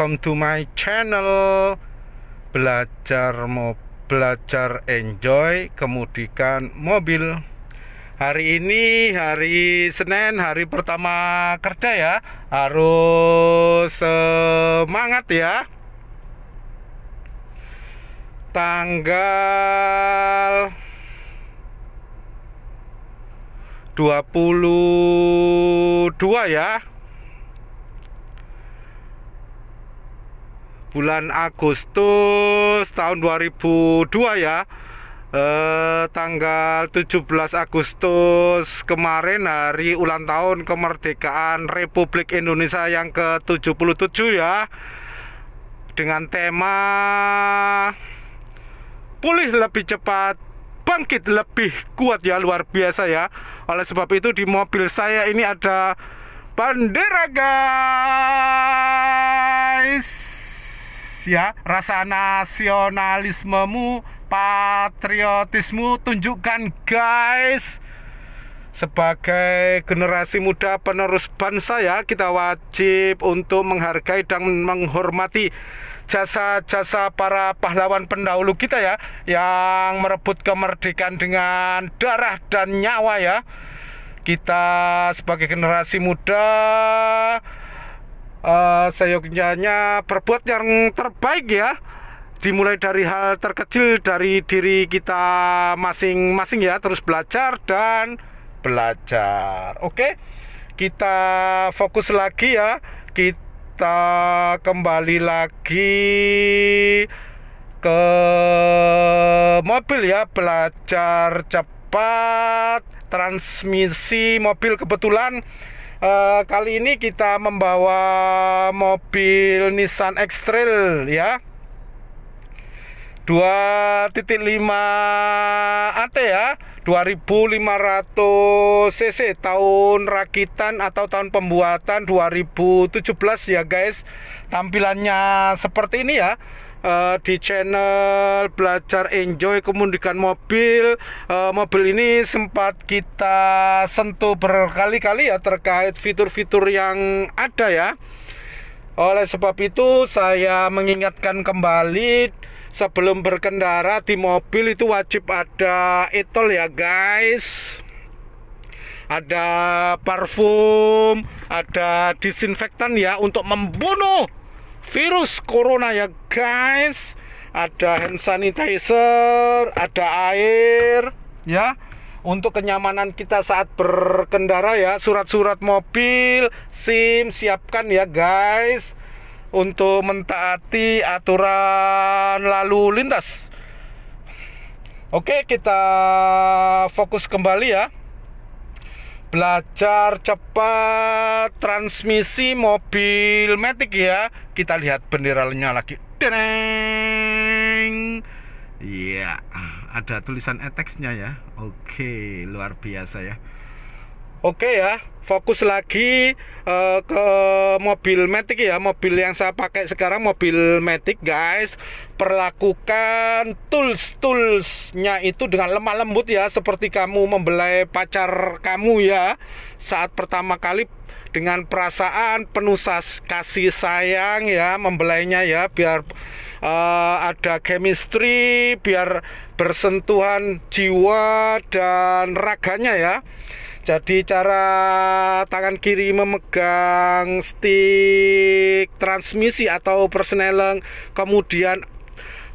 welcome to my channel belajar mau belajar enjoy kemudikan mobil hari ini hari Senin hari pertama kerja ya harus eh, semangat ya tanggal 22 ya bulan Agustus tahun 2002 ya eh, tanggal 17 Agustus kemarin hari ulang tahun kemerdekaan Republik Indonesia yang ke-77 ya dengan tema pulih lebih cepat bangkit lebih kuat ya luar biasa ya oleh sebab itu di mobil saya ini ada bandera guys ya rasa nasionalismemu patriotismu tunjukkan guys sebagai generasi muda penerus bangsa ya kita wajib untuk menghargai dan menghormati jasa-jasa para pahlawan pendahulu kita ya yang merebut kemerdekaan dengan darah dan nyawa ya kita sebagai generasi muda uh, eh, seyogyanya berbuat yang terbaik ya dimulai dari hal terkecil dari diri kita masing-masing ya terus belajar dan belajar oke kita fokus lagi ya kita kembali lagi ke mobil ya belajar cepat transmisi mobil kebetulan Eh, kali ini kita membawa mobil Nissan X-Trail ya 2.5 AT ya 2500 cc tahun rakitan atau tahun pembuatan 2017 ya guys tampilannya seperti ini ya uh, di channel belajar enjoy kemudikan mobil uh, mobil ini sempat kita sentuh berkali-kali ya terkait fitur-fitur yang ada ya oleh sebab itu saya mengingatkan kembali sebelum berkendara di mobil itu wajib ada etol ya guys ada parfum, ada disinfektan ya untuk membunuh virus corona ya guys ada hand sanitizer ada air ya untuk kenyamanan kita saat berkendara ya surat-surat mobil SIM siapkan ya guys untuk mentaati aturan lalu lintas Oke kita fokus kembali ya belajar cepat transmisi mobil matic ya kita lihat benderanya lagi dereng iya ada tulisan etexnya ya oke luar biasa ya oke ya fokus lagi uh, ke mobil Matic ya mobil yang saya pakai sekarang mobil Matic guys perlakukan tools toolsnya itu dengan lemah lembut ya seperti kamu membelai pacar kamu ya saat pertama kali dengan perasaan penuh kasih sayang ya membelainya ya biar uh, ada chemistry biar bersentuhan jiwa dan raganya ya jadi cara tangan kiri memegang stick transmisi atau persneleng kemudian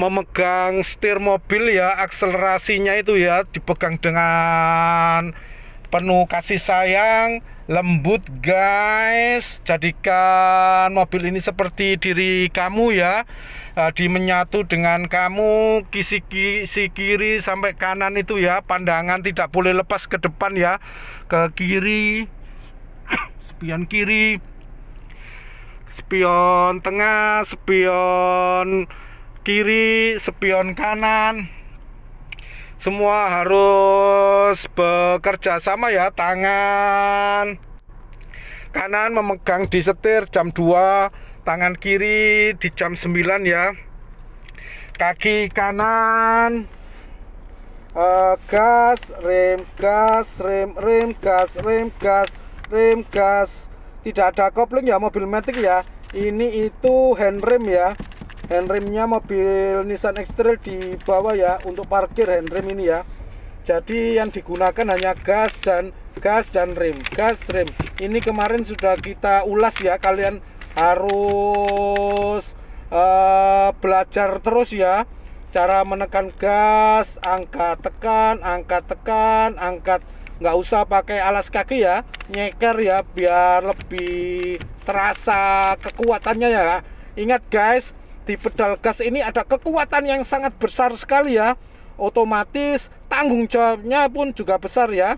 memegang setir mobil ya akselerasinya itu ya dipegang dengan penuh kasih sayang lembut guys jadikan mobil ini seperti diri kamu ya eh, di menyatu dengan kamu kisi, kisi kiri sampai kanan itu ya pandangan tidak boleh lepas ke depan ya ke kiri spion kiri spion tengah spion kiri spion kanan semua harus bekerja sama ya tangan kanan memegang di setir jam 2 tangan kiri di jam 9 ya kaki kanan uh, gas rem gas rem rem gas rem gas rem gas tidak ada kopling ya mobil metik ya ini itu hand rem ya handrimnya mobil Nissan X-Trail di bawah ya untuk parkir handrim ini ya jadi yang digunakan hanya gas dan gas dan rem gas rem ini kemarin sudah kita ulas ya kalian harus uh, belajar terus ya cara menekan gas angkat tekan angkat tekan angkat nggak usah pakai alas kaki ya nyeker ya biar lebih terasa kekuatannya ya ingat guys di pedal gas ini ada kekuatan yang sangat besar sekali ya otomatis tanggung jawabnya pun juga besar ya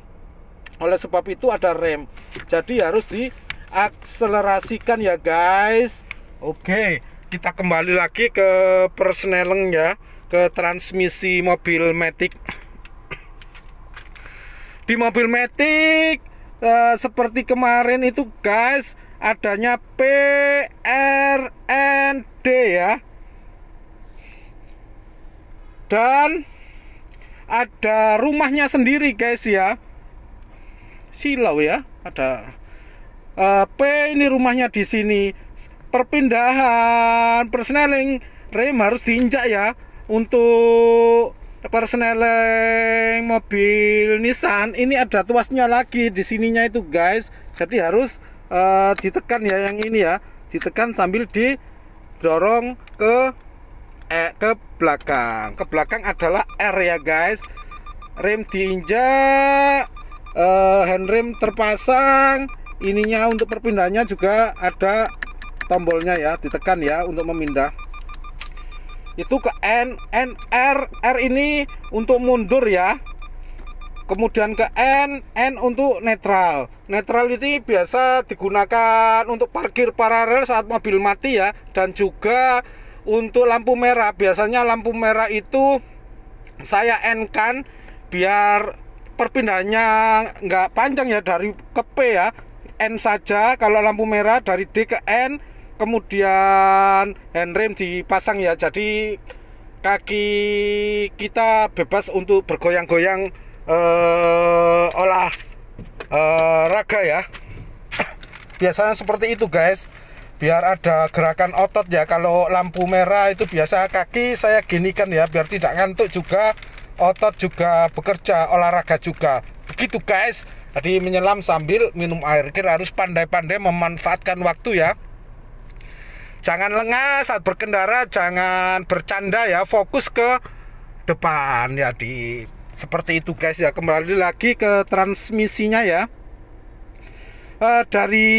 oleh sebab itu ada rem jadi harus diakselerasikan ya guys oke kita kembali lagi ke persneleng ya ke transmisi mobil Matic di mobil Matic eh, seperti kemarin itu guys adanya PRND ya dan ada rumahnya sendiri guys ya silau ya ada uh, P ini rumahnya di sini perpindahan persneling rem harus diinjak ya untuk persneling mobil Nissan ini ada tuasnya lagi di sininya itu guys jadi harus uh, ditekan ya yang ini ya ditekan sambil didorong ke eh, ke belakang ke belakang adalah R ya guys rem diinjak uh, rem terpasang ininya untuk perpindahannya juga ada tombolnya ya ditekan ya untuk memindah itu ke N N R R ini untuk mundur ya kemudian ke N N untuk netral netral itu biasa digunakan untuk parkir paralel saat mobil mati ya dan juga untuk lampu merah biasanya lampu merah itu saya N kan biar perpindahannya nggak panjang ya dari ke P ya N saja kalau lampu merah dari D ke N kemudian handrem dipasang ya jadi kaki kita bebas untuk bergoyang-goyang uh, olah uh, raga ya biasanya seperti itu guys biar ada gerakan otot ya kalau lampu merah itu biasa kaki saya gini kan ya biar tidak ngantuk juga otot juga bekerja olahraga juga begitu guys jadi menyelam sambil minum air kira harus pandai-pandai memanfaatkan waktu ya jangan lengah saat berkendara jangan bercanda ya fokus ke depan ya di seperti itu guys ya kembali lagi ke transmisinya ya e, dari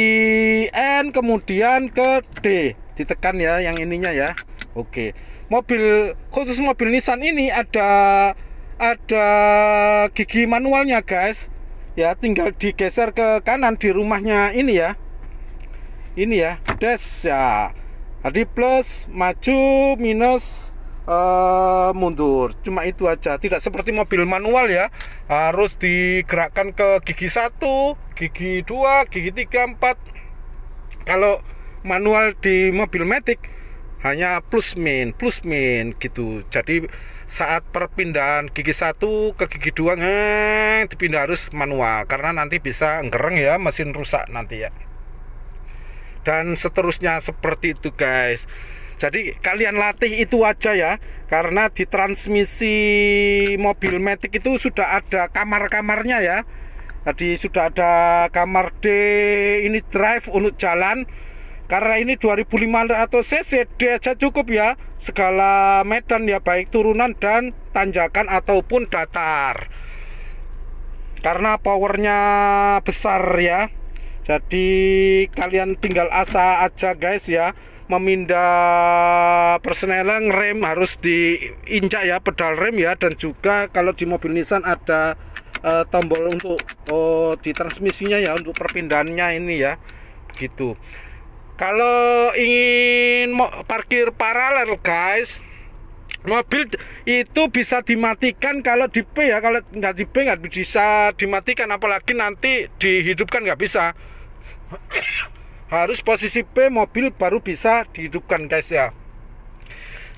N kemudian ke D ditekan ya yang ininya ya oke mobil khusus mobil Nissan ini ada ada gigi manualnya guys ya tinggal digeser ke kanan di rumahnya ini ya ini ya des ya tadi plus maju minus uh, mundur. Cuma itu aja. Tidak seperti mobil manual ya, harus digerakkan ke gigi satu, gigi dua, gigi tiga, empat. Kalau manual di mobil matic hanya plus min, plus min gitu. Jadi saat perpindahan gigi satu ke gigi dua ngeng, dipindah harus manual karena nanti bisa ngereng ya mesin rusak nanti ya dan seterusnya seperti itu guys jadi kalian latih itu aja ya, karena di transmisi mobil Matic itu sudah ada kamar-kamarnya ya. Tadi sudah ada kamar D ini drive untuk jalan. Karena ini 2500 cc D aja cukup ya. Segala medan ya baik turunan dan tanjakan ataupun datar. Karena powernya besar ya. Jadi kalian tinggal asa aja guys ya memindah persenelan rem harus diinjak ya pedal rem ya dan juga kalau di mobil Nissan ada uh, tombol untuk oh, di transmisinya ya untuk perpindahannya ini ya gitu kalau ingin parkir paralel guys mobil itu bisa dimatikan kalau di P ya kalau nggak di P nggak bisa dimatikan apalagi nanti dihidupkan nggak bisa harus posisi P mobil baru bisa dihidupkan guys ya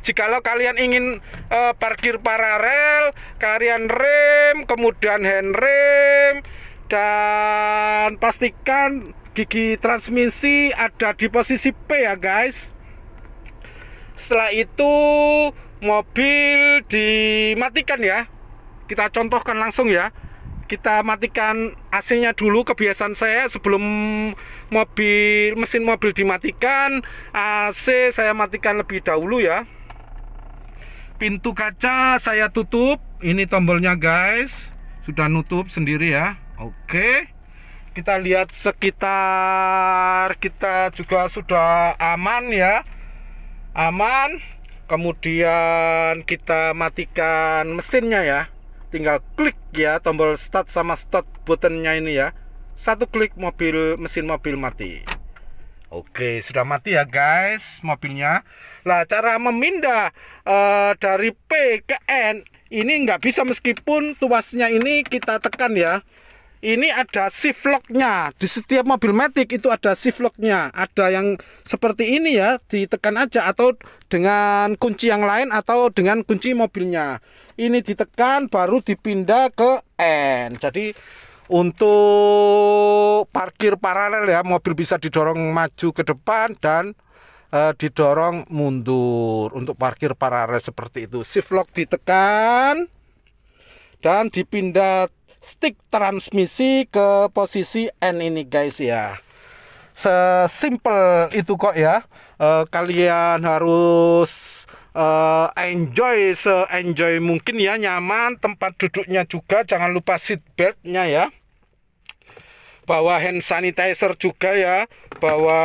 jikalau kalian ingin uh, parkir paralel, kalian rem, kemudian hand rem, dan pastikan gigi transmisi ada di posisi P ya guys. Setelah itu mobil dimatikan ya. Kita contohkan langsung ya kita matikan AC-nya dulu kebiasaan saya sebelum mobil mesin mobil dimatikan AC saya matikan lebih dahulu ya pintu kaca saya tutup ini tombolnya guys sudah nutup sendiri ya oke kita lihat sekitar kita juga sudah aman ya aman kemudian kita matikan mesinnya ya tinggal klik ya tombol start sama start buttonnya ini ya satu klik mobil mesin mobil mati Oke sudah mati ya guys mobilnya lah cara memindah uh, dari P ke N ini nggak bisa meskipun tuasnya ini kita tekan ya ini ada shift locknya di setiap mobil matic itu ada shift locknya ada yang seperti ini ya ditekan aja atau dengan kunci yang lain atau dengan kunci mobilnya ini ditekan baru dipindah ke N jadi untuk parkir paralel ya mobil bisa didorong maju ke depan dan e, didorong mundur untuk parkir paralel seperti itu shift lock ditekan dan dipindah stick transmisi ke posisi N ini guys ya sesimpel itu kok ya uh, kalian harus uh, enjoy se enjoy mungkin ya nyaman tempat duduknya juga jangan lupa seat beltnya ya bawa hand sanitizer juga ya bawa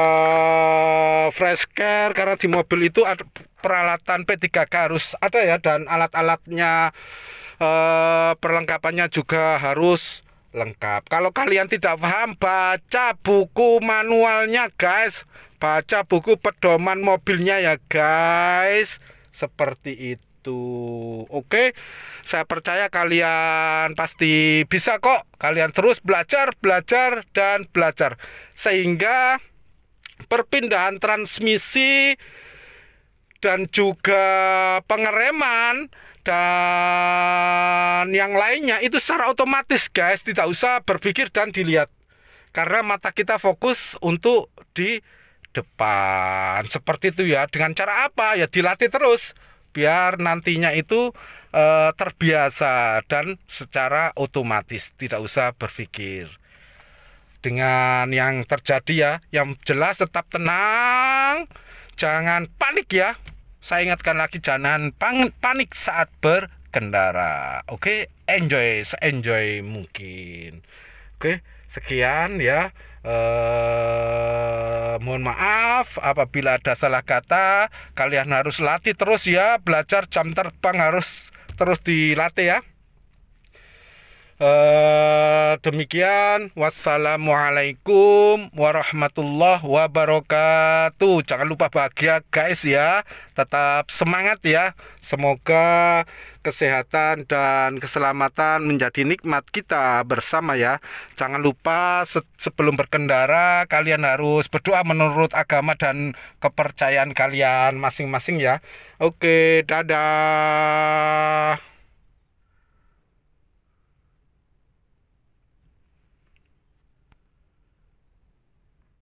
fresh care karena di mobil itu ada peralatan P3K harus ada ya dan alat-alatnya Eh, perlengkapannya juga harus lengkap. Kalau kalian tidak paham, baca buku manualnya, guys. Baca buku pedoman mobilnya ya, guys. Seperti itu. Oke. Saya percaya kalian pasti bisa kok. Kalian terus belajar, belajar dan belajar sehingga perpindahan transmisi dan juga pengereman dan yang lainnya itu secara otomatis guys tidak usah berpikir dan dilihat karena mata kita fokus untuk di depan seperti itu ya dengan cara apa ya dilatih terus biar nantinya itu e, terbiasa dan secara otomatis tidak usah berpikir dengan yang terjadi ya yang jelas tetap tenang jangan panik ya saya ingatkan lagi jangan panik saat berkendara. Oke, okay? enjoy, enjoy mungkin. Oke, okay? sekian ya. Eh, mohon maaf apabila ada salah kata. Kalian harus latih terus ya, belajar jam terbang harus terus dilatih ya. Uh, demikian wassalamualaikum warahmatullahi wabarakatuh jangan lupa bahagia guys ya tetap semangat ya semoga kesehatan dan keselamatan menjadi nikmat kita bersama ya jangan lupa se sebelum berkendara kalian harus berdoa menurut agama dan kepercayaan kalian masing-masing ya oke dadah